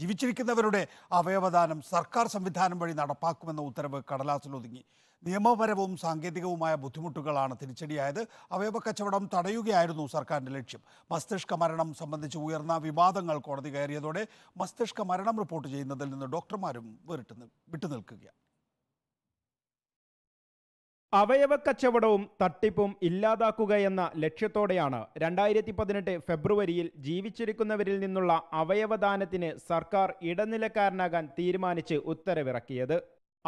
ജീവിച്ചിരിക്കുന്നവരുടെ അവയവദാനം സർക്കാർ സംവിധാനം വഴി നടപ്പാക്കുമെന്ന ഉത്തരവ് കടലാസിൽ ഒതുങ്ങി നിയമപരവും സാങ്കേതികവുമായ ബുദ്ധിമുട്ടുകളാണ് തിരിച്ചടിയായത് അവയവ കച്ചവടം തടയുകയായിരുന്നു സർക്കാരിൻ്റെ ലക്ഷ്യം മസ്തിഷ്ക മരണം സംബന്ധിച്ച് ഉയർന്ന വിവാദങ്ങൾ കോടതി കയറിയതോടെ മസ്തിഷ്ക മരണം റിപ്പോർട്ട് ചെയ്യുന്നതിൽ നിന്ന് ഡോക്ടർമാരും വിട്ടുനിൽക്കുകയാണ് അവയവ കച്ചവടവും തട്ടിപ്പും ഇല്ലാതാക്കുക എന്ന ലക്ഷ്യത്തോടെയാണ് രണ്ടായിരത്തി പതിനെട്ട് ഫെബ്രുവരിയിൽ ജീവിച്ചിരിക്കുന്നവരിൽ നിന്നുള്ള അവയവദാനത്തിന് സർക്കാർ ഇടനിലക്കാരനാകാൻ തീരുമാനിച്ച് ഉത്തരവിറക്കിയത്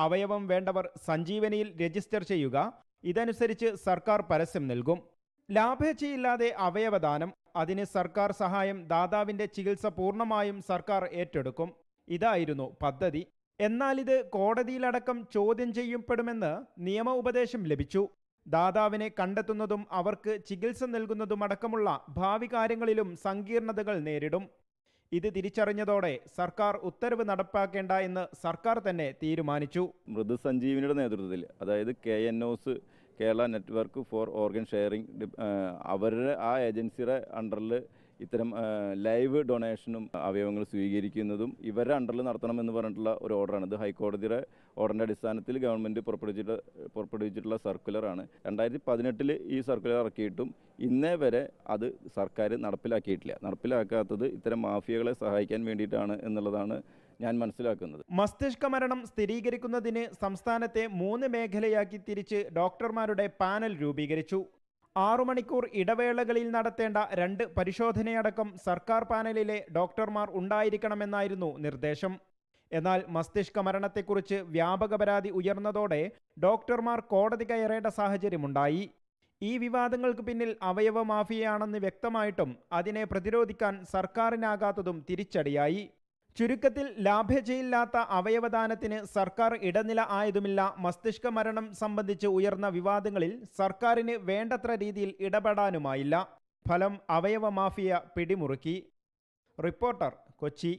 അവയവം വേണ്ടവർ സഞ്ജീവനിയിൽ രജിസ്റ്റർ ചെയ്യുക ഇതനുസരിച്ച് സർക്കാർ പരസ്യം നൽകും ലാഭേച്ഛയില്ലാതെ അവയവദാനം അതിന് സർക്കാർ സഹായം ദാതാവിൻ്റെ ചികിത്സ പൂർണ്ണമായും സർക്കാർ ഏറ്റെടുക്കും ഇതായിരുന്നു പദ്ധതി എന്നാൽ ഇത് കോടതിയിലടക്കം ചോദ്യം ചെയ്യപ്പെടുമെന്ന് നിയമ ഉപദേശം ലഭിച്ചു ദാതാവിനെ കണ്ടെത്തുന്നതും അവർക്ക് ചികിത്സ നൽകുന്നതുമടക്കമുള്ള ഭാവി കാര്യങ്ങളിലും സങ്കീർണതകൾ നേരിടും ഇത് തിരിച്ചറിഞ്ഞതോടെ സർക്കാർ ഉത്തരവ് നടപ്പാക്കേണ്ട എന്ന് സർക്കാർ തന്നെ തീരുമാനിച്ചു മൃദുസഞ്ജീവിനിയുടെ നേതൃത്വത്തിൽ അതായത് K N O S Kerala network for organ sharing അവരുടെ ആ ഏജൻസിയുടെ അണ്ടറിൽ ഇത്തരം ലൈവ് ഡൊണേഷനും അവയവങ്ങൾ സ്വീകരിക്കുന്നതും ഇവരുടെ അണ്ടറിൽ നടത്തണമെന്ന് പറഞ്ഞിട്ടുള്ള ഒരു ഓർഡറാണ് ഇത് ഹൈക്കോടതിയുടെ ഓർഡറിൻ്റെ അടിസ്ഥാനത്തിൽ ഗവൺമെൻറ് പുറപ്പെടുവിച്ചിട്ട് പുറപ്പെടുവിച്ചിട്ടുള്ള സർക്കുലറാണ് രണ്ടായിരത്തി പതിനെട്ടിൽ ഈ സർക്കുലർ ഇറക്കിയിട്ടും ഇന്നേ വരെ അത് സർക്കാർ നടപ്പിലാക്കിയിട്ടില്ല നടപ്പിലാക്കാത്തത് ഇത്തരം മാഫിയകളെ സഹായിക്കാൻ വേണ്ടിയിട്ടാണ് എന്നുള്ളതാണ് ഞാൻ മനസ്സിലാക്കുന്നത് മസ്തിഷ്ക മരണം സ്ഥിരീകരിക്കുന്നതിന് സംസ്ഥാനത്തെ മൂന്ന് മേഖലയാക്കി തിരിച്ച് ഡോക്ടർമാരുടെ പാനൽ രൂപീകരിച്ചു ആറു മണിക്കൂർ ഇടവേളകളിൽ നടത്തേണ്ട രണ്ട് പരിശോധനയടക്കം സർക്കാർ പാനലിലെ ഡോക്ടർമാർ ഉണ്ടായിരിക്കണമെന്നായിരുന്നു നിർദ്ദേശം എന്നാൽ മസ്തിഷ്ക മരണത്തെക്കുറിച്ച് വ്യാപക പരാതി ഉയർന്നതോടെ ഡോക്ടർമാർ കോടതി കയറേണ്ട സാഹചര്യമുണ്ടായി ഈ വിവാദങ്ങൾക്ക് പിന്നിൽ അവയവ മാഫിയയാണെന്ന് വ്യക്തമായിട്ടും അതിനെ പ്രതിരോധിക്കാൻ സർക്കാരിനാകാത്തതും തിരിച്ചടിയായി ചുരുക്കത്തിൽ ലാഭേച്ഛയില്ലാത്ത അവയവദാനത്തിന് സർക്കാർ ഇടനില ആയതുമില്ല മസ്തിഷ്ക മരണം സംബന്ധിച്ച് ഉയർന്ന വിവാദങ്ങളിൽ സർക്കാരിന് വേണ്ടത്ര രീതിയിൽ ഇടപെടാനുമായില്ല ഫലം അവയവ മാഫിയ പിടിമുറുക്കി റിപ്പോർട്ടർ കൊച്ചി